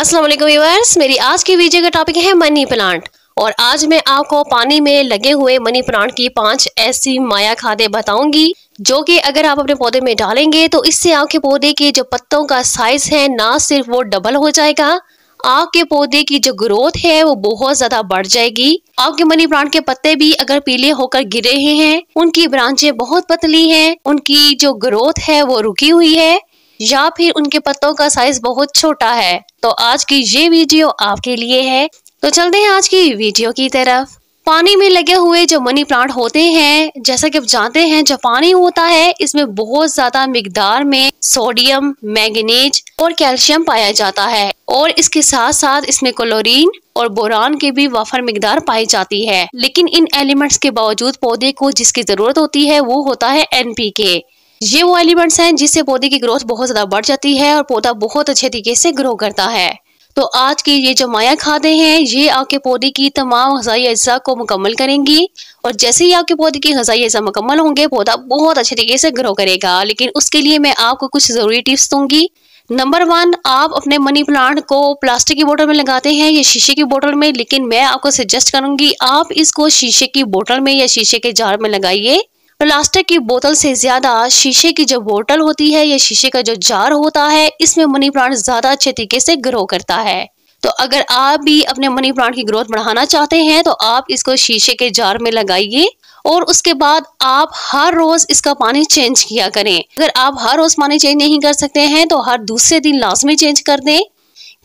अस्सलाम वालेकुम व्यूअर्स मेरी आज की वीडियो का टॉपिक है मनी प्लांट और आज मैं आपको पानी में लगे हुए मनी प्लांट की पांच ऐसी माया खादे बताऊंगी जो कि अगर आप अपने पौधे में डालेंगे तो इससे आपके पौधे के जो पत्तों का साइज है ना सिर्फ वो डबल हो जाएगा आपके पौधे की जो ग्रोथ है वो बहुत ज्यादा बढ़ जाएगी आपके मनी प्लांट के पत्ते भी अगर पीले होकर गिरे हैं उनकी ब्रांचें बहुत पतली हैं उनकी जो ग्रोथ है वो रुकी हुई है या फिर उनके पत्तों का साइज बहुत छोटा है तो आज की ये वीडियो आपके लिए है तो चलते हैं आज की वीडियो की तरफ पानी में लगे हुए जो मनी प्लांट होते हैं जैसा कि आप जानते हैं जो पानी होता है इसमें बहुत ज्यादा मिकदार में सोडियम मैगनीज और कैल्शियम पाया जाता है और इसके साथ साथ इसमें क्लोरीन और बोरान के भी वाफर मिकदार पाई जाती है लेकिन इन एलिमेंट्स के बावजूद पौधे को जिसकी जरूरत होती है वो होता है के ये वो एलिमेंट्स हैं जिससे पौधे की ग्रोथ बहुत ज़्यादा बढ़ जाती है और पौधा बहुत अच्छे तरीके से ग्रो करता है तो आज की ये जो माया खादे हैं ये आपके पौधे की तमाम हजाई अज्जा को मुकम्मल करेंगी और जैसे ही आपके पौधे की हजाई अज्जा मुकम्मल होंगे पौधा बहुत अच्छे तरीके से ग्रो करेगा लेकिन उसके लिए मैं आपको कुछ ज़रूरी टिप्स दूंगी नंबर वन आप अपने मनी प्लांट को प्लास्टिक की बोतल में लगाते हैं या शीशे की बोतल में लेकिन मैं आपको सजेस्ट करूंगी आप इसको शीशे की बोतल में या शीशे के जार में लगाइए प्लास्टिक की बोतल से ज्यादा शीशे की जो बोतल होती है या शीशे का जो जार होता है इसमें मनी प्लांट ज्यादा अच्छे तरीके से ग्रो करता है तो अगर आप भी अपने मनी प्लांट की ग्रोथ बढ़ाना चाहते हैं तो आप इसको शीशे के जार में लगाइए और उसके बाद आप हर रोज इसका पानी चेंज किया करें अगर आप हर रोज पानी चेंज नहीं कर सकते हैं तो हर दूसरे दिन लाजमी चेंज कर दें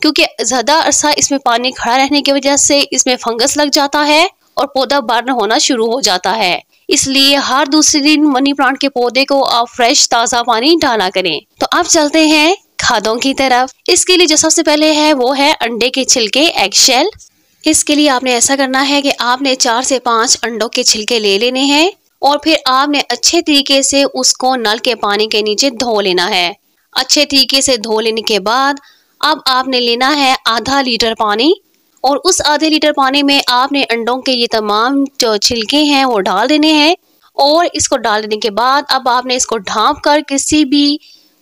क्योंकि ज़्यादा अरसा इसमें पानी खड़ा रहने की वजह से इसमें फंगस लग जाता है और पौधा बर्न होना शुरू हो जाता है इसलिए हर दूसरे दिन मनी प्लांट के पौधे को आप फ्रेश ताज़ा पानी डाला करें तो अब चलते हैं खादों की तरफ इसके लिए जो सबसे पहले है वो है अंडे के छिलके एग शेल इसके लिए आपने ऐसा करना है कि आपने चार से पांच अंडों के छिलके ले लेने हैं और फिर आपने अच्छे तरीके से उसको नल के पानी के नीचे धो लेना है अच्छे तरीके से धो लेने के बाद अब आपने लेना है आधा लीटर पानी और उस आधे लीटर पानी में आपने अंडों के ये तमाम जो छिलके हैं वो डाल देने हैं और इसको डाल देने के बाद अब आपने इसको ढांप कर किसी भी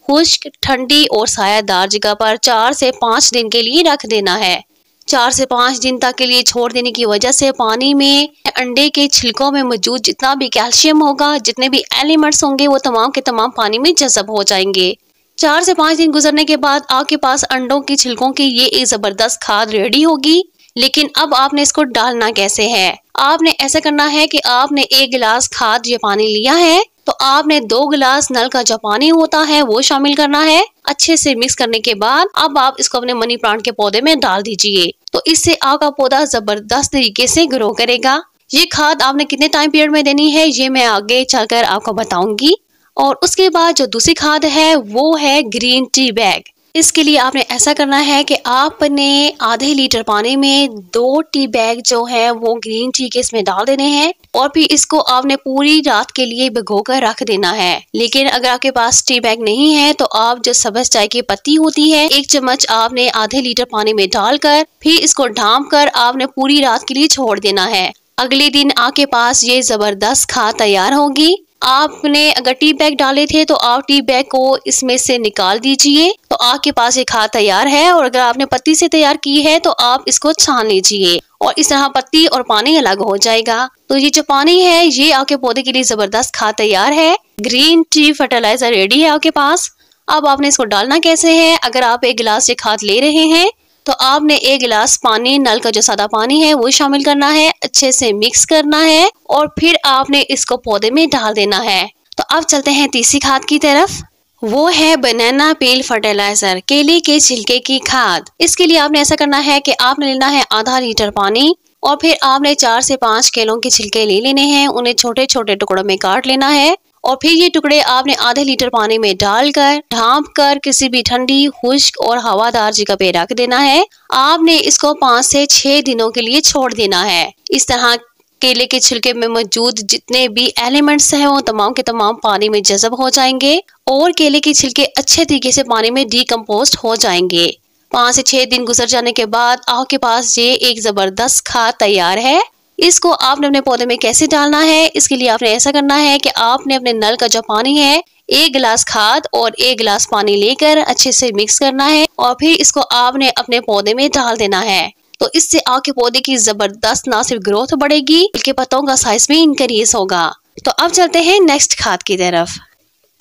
खुश्क ठंडी और सायादार जगह पर चार से पाँच दिन के लिए रख देना है चार से पाँच दिन तक के लिए छोड़ देने की वजह से पानी में अंडे के छिलकों में मौजूद जितना भी कैल्शियम होगा जितने भी एलिमेंट्स होंगे वो तमाम के तमाम पानी में जजब हो जाएंगे चार से पाँच दिन गुजरने के बाद आपके पास अंडों के छिलकों की ये एक ज़बरदस्त खाद रेडी होगी लेकिन अब आपने इसको डालना कैसे है आपने ऐसा करना है कि आपने एक गिलास खाद या पानी लिया है तो आपने दो गिलास नल का जो पानी होता है वो शामिल करना है अच्छे से मिक्स करने के बाद अब आप इसको अपने मनी प्लांट के पौधे में डाल दीजिए तो इससे आपका पौधा जबरदस्त तरीके से ग्रो करेगा ये खाद आपने कितने टाइम पीरियड में देनी है ये मैं आगे चलकर आपको बताऊंगी और उसके बाद जो दूसरी खाद है वो है ग्रीन टी बैग इसके लिए आपने ऐसा करना है कि आपने आधे लीटर पानी में दो टी बैग जो है वो ग्रीन टी के इसमें डाल देने हैं और फिर इसको आपने पूरी रात के लिए भिगो कर रख देना है लेकिन अगर आपके पास टी बैग नहीं है तो आप जो सबस चाय की पत्ती होती है एक चम्मच आपने आधे लीटर पानी में डालकर फिर इसको ढांप कर आपने पूरी रात के लिए छोड़ देना है अगले दिन आपके पास ये जबरदस्त खाद तैयार होगी आपने अगर टी बैग डाले थे तो आप टी बैग को इसमें से निकाल दीजिए आपके पास ये खाद तैयार है और अगर आपने पत्ती से तैयार की है तो आप इसको छान लीजिए और इस तरह पत्ती और पानी अलग हो जाएगा तो ये जो पानी है ये आपके पौधे के लिए जबरदस्त खाद तैयार है ग्रीन टी फर्टिलाइजर रेडी है आपके पास अब आपने इसको डालना कैसे है अगर आप एक गिलास ये खाद ले रहे हैं तो आपने एक गिलास पानी नल का जो सादा पानी है वो शामिल करना है अच्छे से मिक्स करना है और फिर आपने इसको पौधे में डाल देना है तो अब चलते हैं तीसरी खाद की तरफ वो है बनाना पील फर्टिलाइजर केले के छिलके की खाद इसके लिए आपने ऐसा करना है कि आपने लेना है आधा लीटर पानी और फिर आपने चार से पांच केलों के छिलके ले लेने हैं उन्हें छोटे छोटे टुकड़ों में काट लेना है और फिर ये टुकड़े आपने आधे लीटर पानी में डालकर ढांप कर किसी भी ठंडी खुश्क और हवादार जगह पे रख देना है आपने इसको पाँच से छह दिनों के लिए छोड़ देना है इस तरह केले के छिलके में मौजूद जितने भी एलिमेंट्स हैं वो तमाम के तमाम पानी में जजब हो जाएंगे और केले के छिलके अच्छे तरीके से पानी में डीकम्पोस्ट हो जाएंगे पाँच से छह दिन गुजर जाने के बाद आपके पास ये एक जबरदस्त खाद तैयार है इसको आपने अपने पौधे में कैसे डालना है इसके लिए आपने ऐसा करना है कि आपने अपने नल का जो पानी है एक गिलास खाद और एक गिलास पानी लेकर अच्छे से मिक्स करना है और फिर इसको आपने अपने पौधे में डाल देना है तो इससे आपके पौधे की जबरदस्त ना सिर्फ ग्रोथ बढ़ेगी बल्कि पत्तों का साइज भी इंक्रीज होगा तो अब चलते हैं नेक्स्ट खाद की तरफ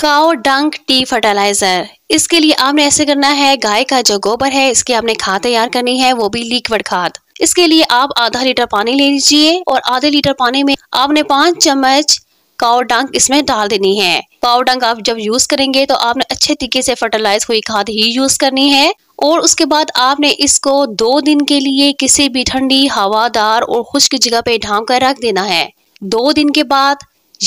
काओ डंक टी फर्टिलाइजर इसके लिए आपने ऐसे करना है गाय का जो गोबर है इसकी आपने खाद तैयार करनी है वो भी लिक्विड खाद इसके लिए आप आधा लीटर पानी ले लीजिए और आधे लीटर पानी में आपने पाँच चम्मच काओ डंक इसमें डाल देनी है काओ डंक आप जब यूज करेंगे तो आपने अच्छे तरीके से फर्टिलाइज हुई खाद ही यूज करनी है और उसके बाद आपने इसको दो दिन के लिए किसी भी ठंडी हवादार और खुश्क जगह पे ढांक कर रख देना है दो दिन के बाद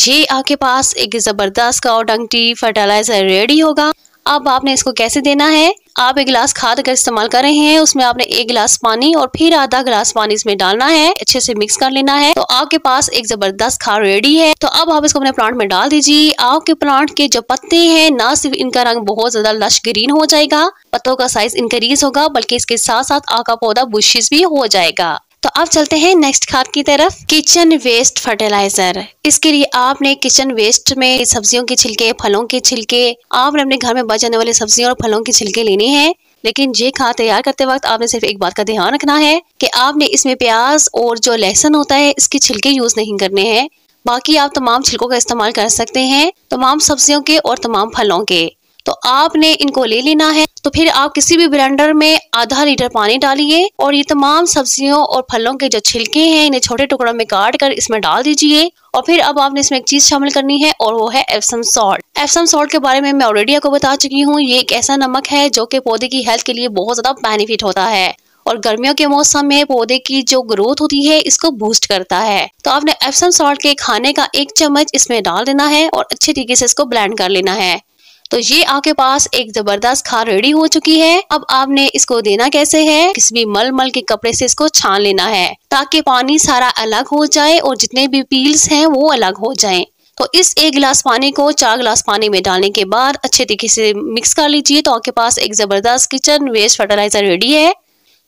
ये आपके पास एक ज़बरदस्त काउडंग टी फर्टिलाइज़र रेडी होगा अब आपने इसको कैसे देना है आप एक गिलास खाद अगर इस्तेमाल कर रहे हैं उसमें आपने एक गिलास पानी और फिर आधा गिलास पानी इसमें डालना है अच्छे से मिक्स कर लेना है तो आपके पास एक जबरदस्त खाद रेडी है तो अब आप इसको अपने प्लांट में डाल दीजिए आपके प्लांट के जो पत्ते हैं ना सिर्फ इनका रंग बहुत ज्यादा लश ग्रीन हो जाएगा पत्तों का साइज इंक्रीज होगा बल्कि इसके साथ साथ आपका पौधा बुशिस भी हो जाएगा तो अब चलते हैं नेक्स्ट खाद की तरफ किचन वेस्ट फर्टिलाइजर इसके लिए आपने किचन वेस्ट में सब्जियों के छिलके फलों के छिलके आपने अपने घर में बच जाने वाले सब्जियों और फलों के छिलके लेने हैं लेकिन ये खाद तैयार करते वक्त आपने सिर्फ एक बात का ध्यान रखना है कि आपने इसमें प्याज और जो लहसुन होता है इसके छिलके यूज नहीं करने हैं बाकी आप तमाम छिलकों का इस्तेमाल कर सकते हैं तमाम सब्जियों के और तमाम फलों के तो आपने इनको ले लेना है तो फिर आप किसी भी ब्लेंडर में आधा लीटर पानी डालिए और ये तमाम सब्जियों और फलों के जो छिलके हैं इन्हें छोटे टुकड़ों में काट कर इसमें डाल दीजिए और फिर अब आपने इसमें एक चीज शामिल करनी है और वो है एप्सम सॉल्ट एप्सम सॉल्ट के बारे में मैं ऑलरेडी आपको बता चुकी हूँ ये एक ऐसा नमक है जो कि पौधे की हेल्थ के लिए बहुत ज्यादा बेनिफिट होता है और गर्मियों के मौसम में पौधे की जो ग्रोथ होती है इसको बूस्ट करता है तो आपने एप्सम सॉल्ट के खाने का एक चम्मच इसमें डाल देना है और अच्छे तरीके से इसको ब्लेंड कर लेना है तो ये आपके पास एक जबरदस्त खार रेडी हो चुकी है अब आपने इसको देना कैसे है किसी भी मल मल के कपड़े से इसको छान लेना है ताकि पानी सारा अलग हो जाए और जितने भी पील्स हैं वो अलग हो जाए तो इस एक गिलास पानी को चार गिलास पानी में डालने के बाद अच्छे तरीके से मिक्स कर लीजिए तो आपके पास एक ज़बरदस्त किचन वेस्ट फर्टिलाइज़र रेडी है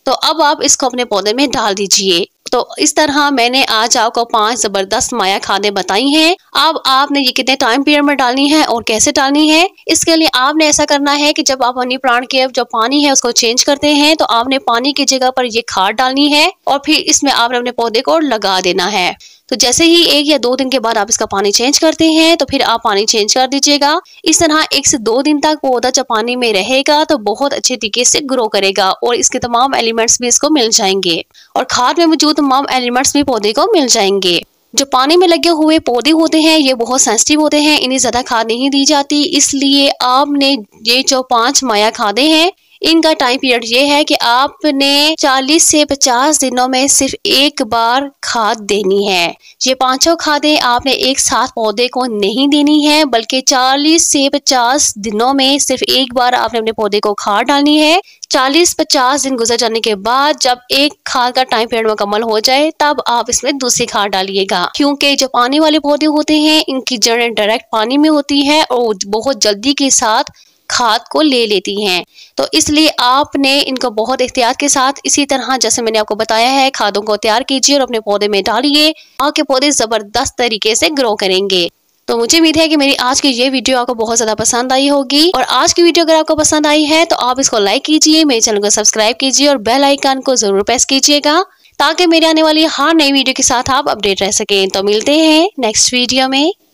तो अब आप इसको अपने पौधे में डाल दीजिए तो इस तरह मैंने आज आपको पांच जबरदस्त माया खादे बताई हैं अब आपने ये कितने टाइम पीरियड में डालनी है और कैसे डालनी है इसके लिए आपने ऐसा करना है कि जब आप अपनी प्राण के जो पानी है उसको चेंज करते हैं तो आपने पानी की जगह पर ये खाद डालनी है और फिर इसमें आपने अपने पौधे को लगा देना है तो जैसे ही एक या दो दिन के बाद आप इसका पानी चेंज करते हैं तो फिर आप पानी चेंज कर दीजिएगा इस तरह एक से दो दिन तक पौधा जब पानी में रहेगा तो बहुत अच्छे तरीके से ग्रो करेगा और इसके तमाम एलिमेंट्स भी इसको मिल जाएंगे और खाद में मौजूद तमाम एलिमेंट्स भी पौधे को मिल जाएंगे जो पानी में लगे हुए पौधे होते हैं ये बहुत सेंसिटिव होते हैं इन्हें ज़्यादा खाद नहीं दी जाती इसलिए आपने ये जो पांच माया खादे हैं इनका टाइम पीरियड ये है कि आपने 40 से 50 दिनों में सिर्फ एक बार खाद देनी है ये पांचों खादें आपने एक साथ पौधे को नहीं देनी है बल्कि 40 से 50 दिनों में सिर्फ एक बार आपने अपने पौधे को खाद डालनी है 40-50 दिन गुजर जाने के बाद जब एक खाद का टाइम पीरियड मुकम्मल हो जाए तब आप इसमें दूसरी खाद डालिएगा क्योंकि जो पानी वाले पौधे होते हैं इनकी जड़ें डायरेक्ट पानी में होती है और बहुत जल्दी के साथ खाद को ले लेती हैं तो इसलिए आपने इनको बहुत एहतियात के साथ इसी तरह जैसे मैंने आपको बताया है खादों को तैयार कीजिए और अपने पौधे में डालिए आपके पौधे ज़बरदस्त तरीके से ग्रो करेंगे तो मुझे उम्मीद है कि मेरी आज की ये वीडियो आपको बहुत ज़्यादा पसंद आई होगी और आज की वीडियो अगर आपको पसंद आई है तो आप इसको लाइक कीजिए मेरे चैनल को सब्सक्राइब कीजिए और बेल आइकन को ज़रूर प्रेस कीजिएगा ताकि मेरी आने वाली हर नई वीडियो के साथ आप अपडेट रह सकें तो मिलते हैं नेक्स्ट वीडियो में